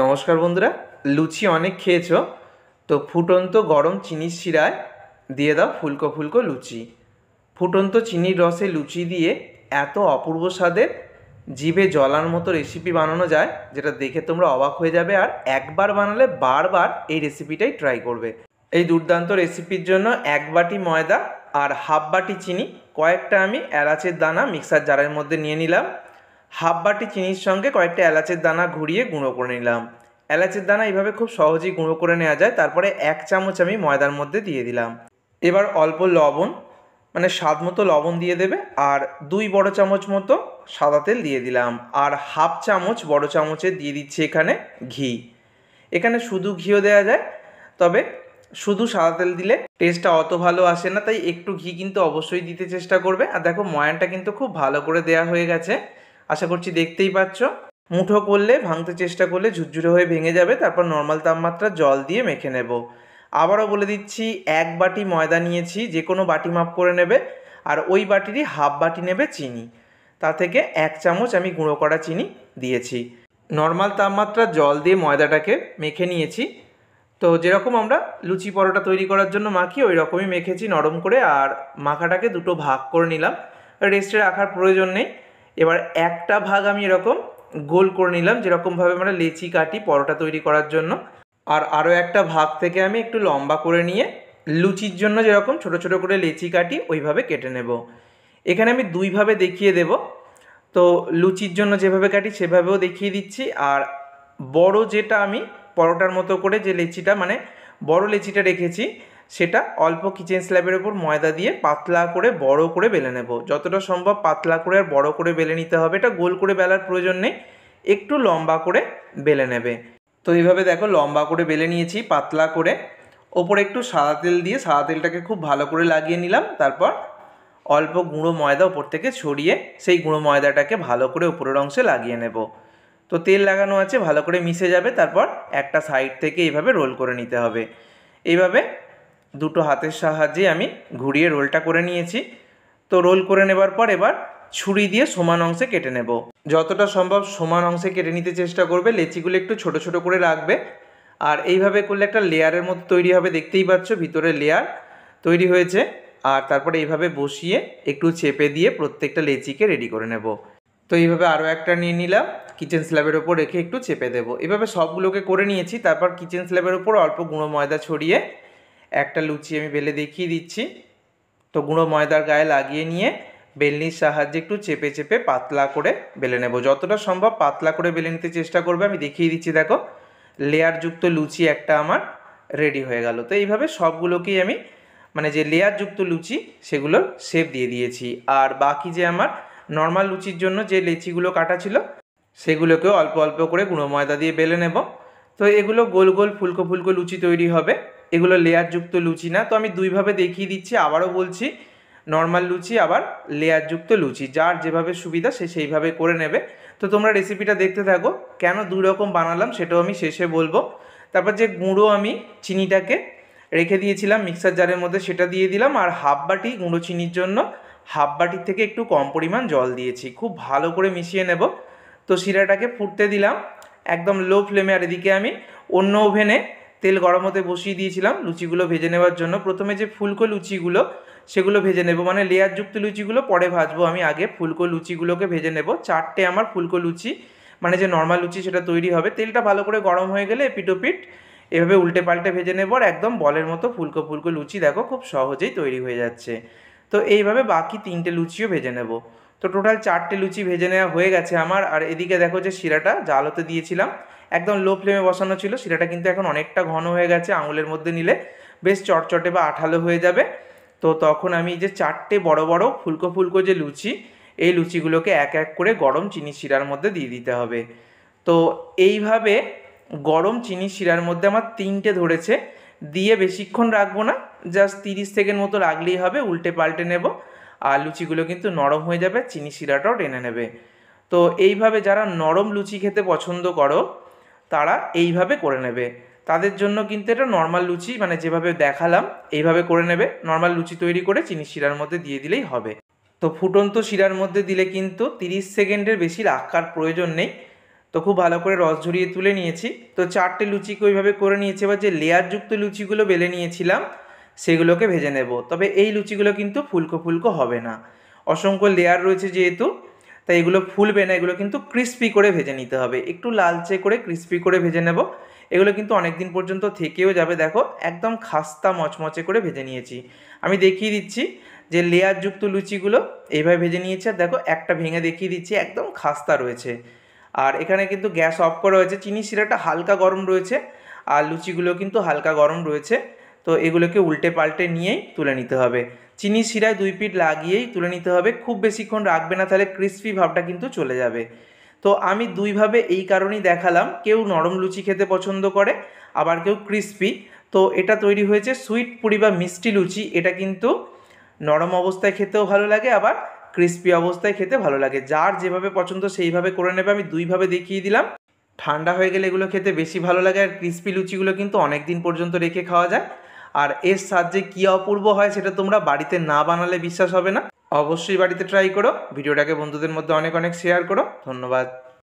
নমস্কার বন্ধুরা লুচি অনেক খেয়েছো তো ফুটন্ত গরম চিনির শিরায় দিয়ে দাও ফুলকো ফুলকো লুচি ফুটন্ত চিনির রসে লুচি দিয়ে এত অপূর্ব স্বাদের জিভে জলার মতো রেসিপি বানানো যায় যেটা দেখে তোমরা অবাক হয়ে যাবে আর একবার বানালে বারবার এই রেসিপিটাই ট্রাই করবে এই দুর্দান্ত রেসিপির জন্য এক বাটি ময়দা আর হাফ বাটি চিনি কয়েকটা আমি এলাচের দানা মিক্সার জারের মধ্যে নিয়ে নিলাম হাফ বাটি চিনির সঙ্গে কয়েকটা এলাচের দানা ঘুরিয়ে গুঁড়ো করে নিলাম এলাচের দানা এইভাবে খুব সহজেই গুঁড়ো করে নেওয়া যায় তারপরে এক চামচ আমি ময়দার মধ্যে দিয়ে দিলাম এবার অল্প লবণ মানে স্বাদ মতো লবণ দিয়ে দেবে আর দুই বড় চামচ মতো সাদা তেল দিয়ে দিলাম আর হাফ চামচ বড় চামচে দিয়ে দিচ্ছি এখানে ঘি এখানে শুধু ঘিও দেওয়া যায় তবে শুধু সাদা তেল দিলে টেস্টটা অত ভালো আসে না তাই একটু ঘি কিন্তু অবশ্যই দিতে চেষ্টা করবে আর দেখো ময়ানটা কিন্তু খুব ভালো করে দেয়া হয়ে গেছে আশা করছি দেখতেই পাচ্ছ মুঠো করলে ভাঙতে চেষ্টা করলে ঝুরঝুরে হয়ে ভেঙে যাবে তারপর নর্মাল তাপমাত্রা জল দিয়ে মেখে নেব আবারও বলে দিচ্ছি এক বাটি ময়দা নিয়েছি যে কোনো বাটি মাপ করে নেবে আর ওই বাটিরই হাফ বাটি নেবে চিনি তা থেকে এক চামচ আমি গুঁড়ো করা চিনি দিয়েছি নর্মাল তাপমাত্রা জল দিয়ে ময়দাটাকে মেখে নিয়েছি তো যেরকম আমরা লুচি পরোটা তৈরি করার জন্য মাখি ওই রকমই মেখেছি নরম করে আর মাখাটাকে দুটো ভাগ করে নিলাম রেস্টে রাখার প্রয়োজন নেই এবার একটা ভাগ আমি এরকম গোল করে নিলাম যেরকমভাবে আমরা লেচি কাটি পরোটা তৈরি করার জন্য আর আরও একটা ভাগ থেকে আমি একটু লম্বা করে নিয়ে লুচির জন্য যেরকম ছোট ছোট করে লেচি কাটি ওইভাবে কেটে নেব এখানে আমি দুইভাবে দেখিয়ে দেব তো লুচির জন্য যেভাবে কাটি সেভাবেও দেখিয়ে দিচ্ছি আর বড় যেটা আমি পরোটার মতো করে যে লেচিটা মানে বড় লেচিটা রেখেছি সেটা অল্প কিচেন স্ল্যাবের ওপর ময়দা দিয়ে পাতলা করে বড় করে বেলে নেব যতটা সম্ভব পাতলা করে আর বড় করে বেলে নিতে হবে এটা গোল করে বেলার প্রয়োজন নেই একটু লম্বা করে বেলে নেবে তো এইভাবে দেখো লম্বা করে বেলে নিয়েছি পাতলা করে ওপরে একটু সাদা তেল দিয়ে সাদা তেলটাকে খুব ভালো করে লাগিয়ে নিলাম তারপর অল্প গুঁড়ো ময়দা ওপর থেকে ছড়িয়ে সেই গুঁড়ো ময়দাটাকে ভালো করে উপরের অংশে লাগিয়ে নেব তো তেল লাগানো আছে ভালো করে মিশে যাবে তারপর একটা সাইড থেকে এইভাবে রোল করে নিতে হবে এইভাবে দুটো হাতের সাহায্যে আমি ঘুরিয়ে রোলটা করে নিয়েছি তো রোল করে নেবার পর এবার ছুরি দিয়ে সমান অংশে কেটে নেব যতটা সম্ভব সমান অংশে কেটে নিতে চেষ্টা করবে লেচিগুলো একটু ছোট ছোট করে রাখবে আর এইভাবে করলে একটা লেয়ারের মতো তৈরি হবে দেখতেই পাচ্ছ ভিতরে লেয়ার তৈরি হয়েছে আর তারপরে এইভাবে বসিয়ে একটু চেপে দিয়ে প্রত্যেকটা লেচিকে রেডি করে নেব তো এইভাবে আরও একটা নিয়ে নিলাম কিচেন স্ল্যাবের ওপর রেখে একটু চেপে দেবো এভাবে সবগুলোকে করে নিয়েছি তারপর কিচেন স্ল্যাবের ওপর অল্প গুঁড়ো ময়দা ছড়িয়ে একটা লুচি আমি বেলে দেখিয়ে দিচ্ছি তো গুঁড়ো ময়দার গায়ে লাগিয়ে নিয়ে বেলনির সাহায্যে একটু চেপে চেপে পাতলা করে বেলে নেব যতটা সম্ভব পাতলা করে বেলে নিতে চেষ্টা করবে আমি দেখিয়ে দিচ্ছি দেখো লেয়ারযুক্ত লুচি একটা আমার রেডি হয়ে গেল তো এইভাবে সবগুলোকেই আমি মানে যে লেয়ারযুক্ত লুচি সেগুলোর শেপ দিয়ে দিয়েছি আর বাকি যে আমার নর্মাল লুচির জন্য যে লেচিগুলো কাটা ছিল সেগুলোকেও অল্প অল্প করে গুঁড়ো ময়দা দিয়ে বেলে নেব তো এগুলো গোল গোল ফুলকো ফুলকো লুচি তৈরি হবে এগুলো লেয়ারযুক্ত লুচি না তো আমি দুইভাবে দেখিয়ে দিচ্ছি আবারও বলছি নর্মাল লুচি আবার লেয়ারযুক্ত লুচি যার যেভাবে সুবিধা সে সেইভাবে করে নেবে তো তোমরা রেসিপিটা দেখতে থাকো কেন দুই রকম বানালাম সেটাও আমি শেষে বলবো তারপর যে গুঁড়ো আমি চিনিটাকে রেখে দিয়েছিলাম মিক্সার জারের মধ্যে সেটা দিয়ে দিলাম আর হাফ বাটি গুঁড়ো চিনির জন্য হাফ বাটির থেকে একটু কম পরিমাণ জল দিয়েছি খুব ভালো করে মিশিয়ে নেব তো শিরাটাকে ফুটতে দিলাম একদম লো ফ্লেমে আর এদিকে আমি অন্য ওভেনে তেল গরম হতে বসিয়ে দিয়েছিলাম লুচিগুলো ভেজে নেওয়ার জন্য প্রথমে যে ফুলকো লুচিগুলো সেগুলো ভেজে নেব মানে লেয়ারযুক্ত লুচিগুলো পরে ভাজবো আমি আগে ফুলকো লুচিগুলোকে ভেজে নেব চারটে আমার ফুলকো লুচি মানে যে নর্মাল লুচি সেটা তৈরি হবে তেলটা ভালো করে গরম হয়ে গেলে পিটোপিট এভাবে উল্টে পাল্টে ভেজে নেব আর একদম বলের মতো ফুলকো ফুলকো লুচি দেখো খুব সহজেই তৈরি হয়ে যাচ্ছে তো এইভাবে বাকি তিনটে লুচিও ভেজে নেব তো টোটাল চারটে লুচি ভেজে নেওয়া হয়ে গেছে আমার আর এদিকে দেখো যে শিরাটা জাল হতে দিয়েছিলাম একদম লো ফ্লেমে বসানো ছিল শিরাটা কিন্তু এখন অনেকটা ঘন হয়ে গেছে আঙুলের মধ্যে নিলে বেশ চটচটে বা আঠালো হয়ে যাবে তো তখন আমি যে চারটে বড় বড় ফুলকো ফুলকো যে লুচি এই লুচিগুলোকে এক এক করে গরম চিনি শিরার মধ্যে দিয়ে দিতে হবে তো এইভাবে গরম চিনি শিরার মধ্যে আমার তিনটে ধরেছে দিয়ে বেশিক্ষণ রাখবো না জাস্ট তিরিশ সেকেন্ড মতো রাখলেই হবে উল্টে পাল্টে নেব আর লুচিগুলো কিন্তু নরম হয়ে যাবে চিনি শিরাটাও টেনে নেবে তো এইভাবে যারা নরম লুচি খেতে পছন্দ করো তারা এইভাবে করে নেবে তাদের জন্য কিন্তু এটা নর্মাল লুচি মানে যেভাবে দেখালাম এইভাবে করে নেবে নর্মাল লুচি তৈরি করে চিনি শিরার মধ্যে দিয়ে দিলেই হবে তো ফুটন্ত শিরার মধ্যে দিলে কিন্তু 30 সেকেন্ডের বেশি রাখার প্রয়োজন নেই তো খুব ভালো করে রস ঝরিয়ে তুলে নিয়েছি তো চারটে লুচিকে ওইভাবে করে নিয়েছি বা যে লেয়ারযুক্ত লুচিগুলো বেলে নিয়েছিলাম সেগুলোকে ভেজে নেব তবে এই লুচিগুলো কিন্তু ফুলকো ফুলকো হবে না অসংখ্য লেয়ার রয়েছে যেহেতু তাই এগুলো ফুলবে না এগুলো কিন্তু ক্রিস্পি করে ভেজে নিতে হবে একটু লালচে করে ক্রিস্পি করে ভেজে নেব এগুলো কিন্তু অনেক দিন পর্যন্ত থেকেও যাবে দেখো একদম খাস্তা মচমচে করে ভেজে নিয়েছি আমি দেখিয়ে দিচ্ছি যে লেয়ারযুক্ত লুচিগুলো এইভাবে ভেজে নিয়েছি আর দেখো একটা ভেঙে দেখিয়ে দিচ্ছি একদম খাস্তা রয়েছে আর এখানে কিন্তু গ্যাস অফ করা হয়েছে চিনি শিরাটা হালকা গরম রয়েছে আর লুচিগুলো কিন্তু হালকা গরম রয়েছে তো এগুলোকে উল্টে পাল্টে নিয়েই তুলে নিতে হবে চিনি শিরায় দুই পিঠ লাগিয়েই তুলে নিতে হবে খুব বেশিক্ষণ রাখবে না তাহলে ক্রিস্পি ভাবটা কিন্তু চলে যাবে তো আমি দুইভাবে এই কারণেই দেখালাম কেউ নরম লুচি খেতে পছন্দ করে আবার কেউ ক্রিস্পি তো এটা তৈরি হয়েছে সুইট পুরি বা মিষ্টি লুচি এটা কিন্তু নরম অবস্থায় খেতেও ভালো লাগে আবার ক্রিস্পি অবস্থায় খেতে ভালো লাগে যার যেভাবে পছন্দ সেইভাবে করে নেবে আমি দুইভাবে দেখিয়ে দিলাম ঠান্ডা হয়ে গেলে এগুলো খেতে বেশি ভালো লাগে আর ক্রিস্পি লুচিগুলো কিন্তু অনেক দিন পর্যন্ত রেখে খাওয়া যায় আর এর সাহায্যে কী অপূর্ব হয় সেটা তোমরা বাড়িতে না বানালে বিশ্বাস হবে না অবশ্যই বাড়িতে ট্রাই করো ভিডিওটাকে বন্ধুদের মধ্যে অনেক অনেক শেয়ার করো ধন্যবাদ